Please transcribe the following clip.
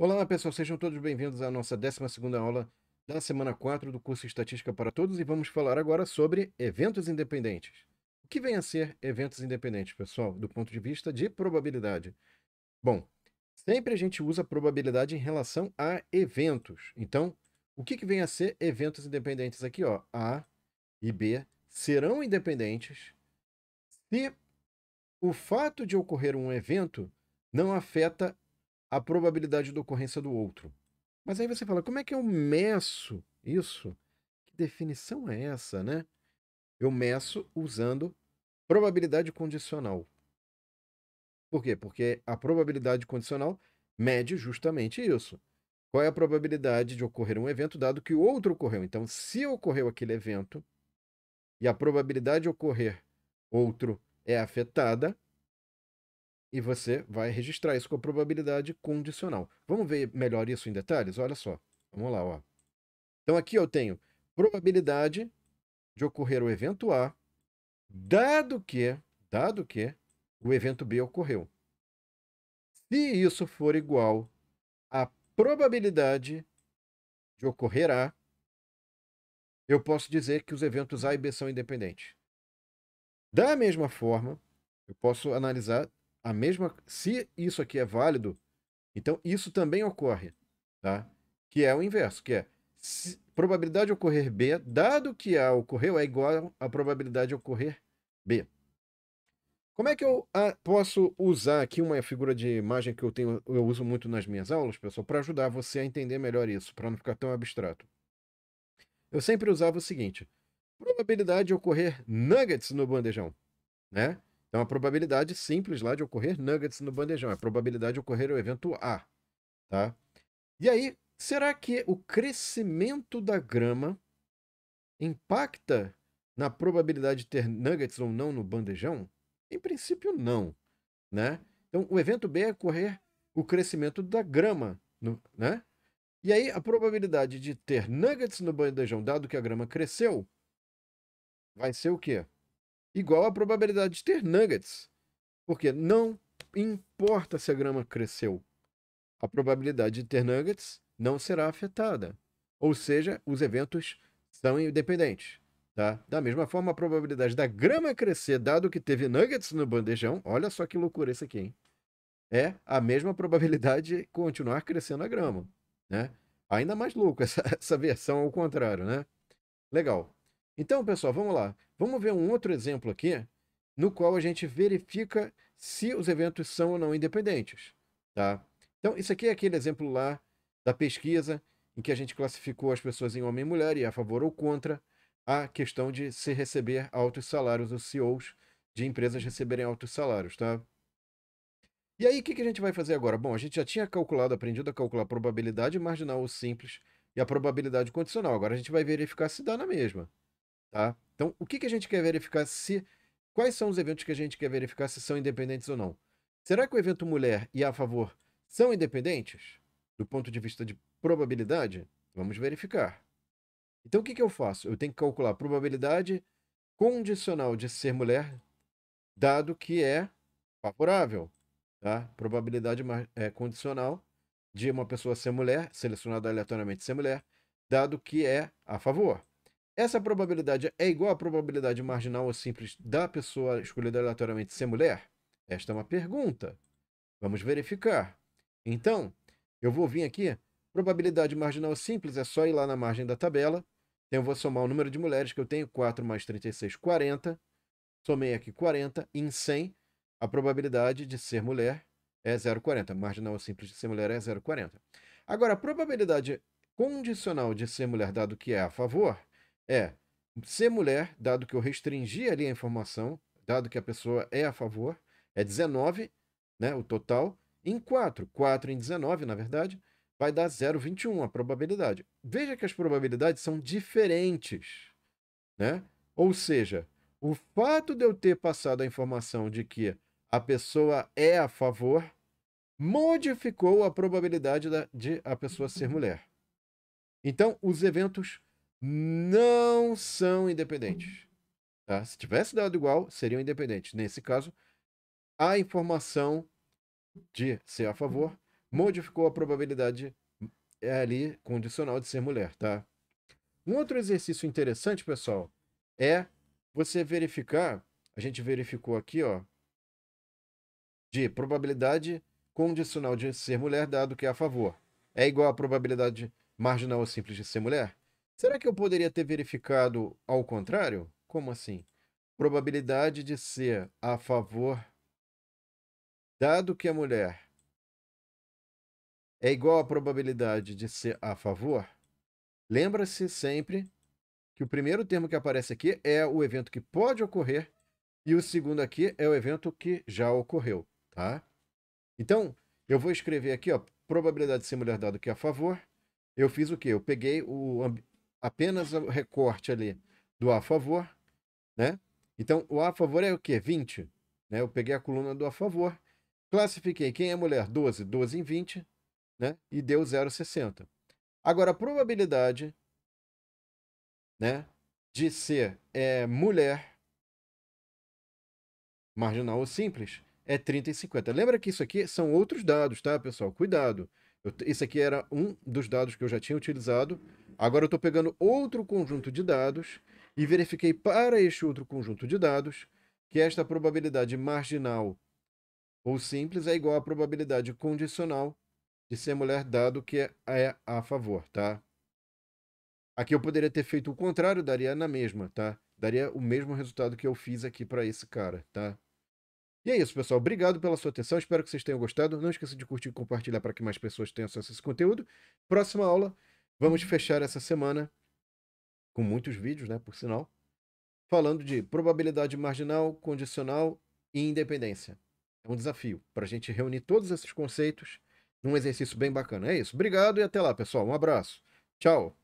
Olá, pessoal, sejam todos bem-vindos à nossa 12 aula da semana 4 do curso Estatística para Todos e vamos falar agora sobre eventos independentes. O que vem a ser eventos independentes, pessoal, do ponto de vista de probabilidade? Bom, sempre a gente usa probabilidade em relação a eventos. Então, o que, que vem a ser eventos independentes aqui? Ó? A e B serão independentes se o fato de ocorrer um evento não afeta a probabilidade de ocorrência do outro. Mas aí você fala, como é que eu meço isso? Que definição é essa, né? Eu meço usando probabilidade condicional. Por quê? Porque a probabilidade condicional mede justamente isso. Qual é a probabilidade de ocorrer um evento dado que o outro ocorreu? Então, se ocorreu aquele evento e a probabilidade de ocorrer outro é afetada, e você vai registrar isso com a probabilidade condicional. Vamos ver melhor isso em detalhes? Olha só. Vamos lá, ó. Então aqui eu tenho probabilidade de ocorrer o evento A, dado que, dado que o evento B ocorreu. Se isso for igual à probabilidade de ocorrer A, eu posso dizer que os eventos A e B são independentes. Da mesma forma, eu posso analisar a mesma. Se isso aqui é válido, então isso também ocorre, tá? Que é o inverso, que é se, probabilidade de ocorrer B, dado que A ocorreu, é igual à probabilidade de ocorrer B. Como é que eu a, ah, posso usar aqui uma figura de imagem que eu tenho, eu uso muito nas minhas aulas, pessoal, para ajudar você a entender melhor isso, para não ficar tão abstrato? Eu sempre usava o seguinte: probabilidade de ocorrer nuggets no bandejão, né? Então, a probabilidade simples lá de ocorrer nuggets no bandejão é a probabilidade de ocorrer o evento A, tá? E aí, será que o crescimento da grama impacta na probabilidade de ter nuggets ou não no bandejão? Em princípio, não, né? Então, o evento B é ocorrer o crescimento da grama, no, né? E aí, a probabilidade de ter nuggets no bandejão, dado que a grama cresceu, vai ser o quê? igual à probabilidade de ter nuggets. Porque não importa se a grama cresceu, a probabilidade de ter nuggets não será afetada. Ou seja, os eventos são independentes. Tá? Da mesma forma, a probabilidade da grama crescer, dado que teve nuggets no bandejão, olha só que loucura isso aqui, hein? É a mesma probabilidade de continuar crescendo a grama. Né? Ainda mais louco essa, essa versão ao contrário, né? Legal. Então, pessoal, vamos lá. Vamos ver um outro exemplo aqui, no qual a gente verifica se os eventos são ou não independentes. Tá? Então, isso aqui é aquele exemplo lá da pesquisa em que a gente classificou as pessoas em homem e mulher e é a favor ou contra a questão de se receber altos salários, os CEOs de empresas receberem altos salários, tá? E aí, o que, a gente vai fazer agora? Bom, a gente já tinha calculado, aprendido a calcular a probabilidade marginal ou simples e a probabilidade condicional. Agora a gente vai verificar se dá na mesma. Tá? Então, o que, que a gente quer verificar se. Quais são os eventos que a gente quer verificar se são independentes ou não? Será que o evento mulher e a favor são independentes? Do ponto de vista de probabilidade? Vamos verificar. Então, o que, que eu faço? Eu tenho que calcular a probabilidade condicional de ser mulher, dado que é favorável. Tá? Probabilidade é, condicional de uma pessoa ser mulher, selecionada aleatoriamente ser mulher, dado que é a favor. Essa probabilidade é igual à probabilidade marginal ou simples da pessoa escolhida aleatoriamente ser mulher? Esta é uma pergunta. Vamos verificar. Então, eu vou vir aqui. Probabilidade marginal simples é só ir lá na margem da tabela. Então, eu vou somar o número de mulheres que eu tenho, 4 mais 36, 40. Somei aqui 40. Em 100, a probabilidade de ser mulher é 0,40. Marginal simples de ser mulher é 0,40. Agora, a probabilidade condicional de ser mulher, dado que é a favor, é ser mulher, dado que eu restringi ali a informação, dado que a pessoa é a favor, é 19, né, o total, em 4. 4 em 19, na verdade, vai dar 0,21 a probabilidade. Veja que as probabilidades são diferentes, né? Ou seja, o fato de eu ter passado a informação de que a pessoa é a favor modificou a probabilidade da, de a pessoa ser mulher. Então, os eventos não são independentes. Tá? Se tivesse dado igual, seriam independentes. Nesse caso, a informação de ser a favor modificou a probabilidade é, ali condicional de ser mulher, tá? Um outro exercício interessante, pessoal, é você verificar, a gente verificou aqui, ó, de probabilidade condicional de ser mulher dado que é a favor. É igual à probabilidade marginal ou simples de ser mulher? Será que eu poderia ter verificado ao contrário? Como assim? Probabilidade de ser a favor, dado que a mulher é igual à probabilidade de ser a favor. Lembra-se sempre que o primeiro termo que aparece aqui é o evento que pode ocorrer e o segundo aqui é o evento que já ocorreu, tá? Então, eu vou escrever aqui, ó, probabilidade de ser mulher dado que é a favor. Eu fiz o quê? Eu peguei o, apenas o recorte ali do a favor, né? Então, o a favor é o quê? 20. Né? Eu peguei a coluna do a favor, classifiquei quem é mulher 12, 12 em 20, né? E deu 0,60. Agora, a probabilidade, né? De ser é, mulher, marginal ou simples, é 30 e 50. Lembra que isso aqui são outros dados, tá, pessoal? Cuidado. Eu, esse aqui era um dos dados que eu já tinha utilizado Agora eu estou pegando outro conjunto de dados e verifiquei para este outro conjunto de dados que esta probabilidade marginal ou simples é igual à probabilidade condicional de ser mulher dado que é a favor, tá? Aqui eu poderia ter feito o contrário, daria na mesma, tá? Daria o mesmo resultado que eu fiz aqui para esse cara, tá? E é isso, pessoal. Obrigado pela sua atenção. Espero que vocês tenham gostado. Não esqueça de curtir e compartilhar para que mais pessoas tenham acesso a esse conteúdo. Próxima aula, Vamos fechar essa semana com muitos vídeos, né, por sinal, falando de probabilidade marginal, condicional e independência. É um desafio para a gente reunir todos esses conceitos num exercício bem bacana. É isso. Obrigado e até lá, pessoal. Um abraço. Tchau.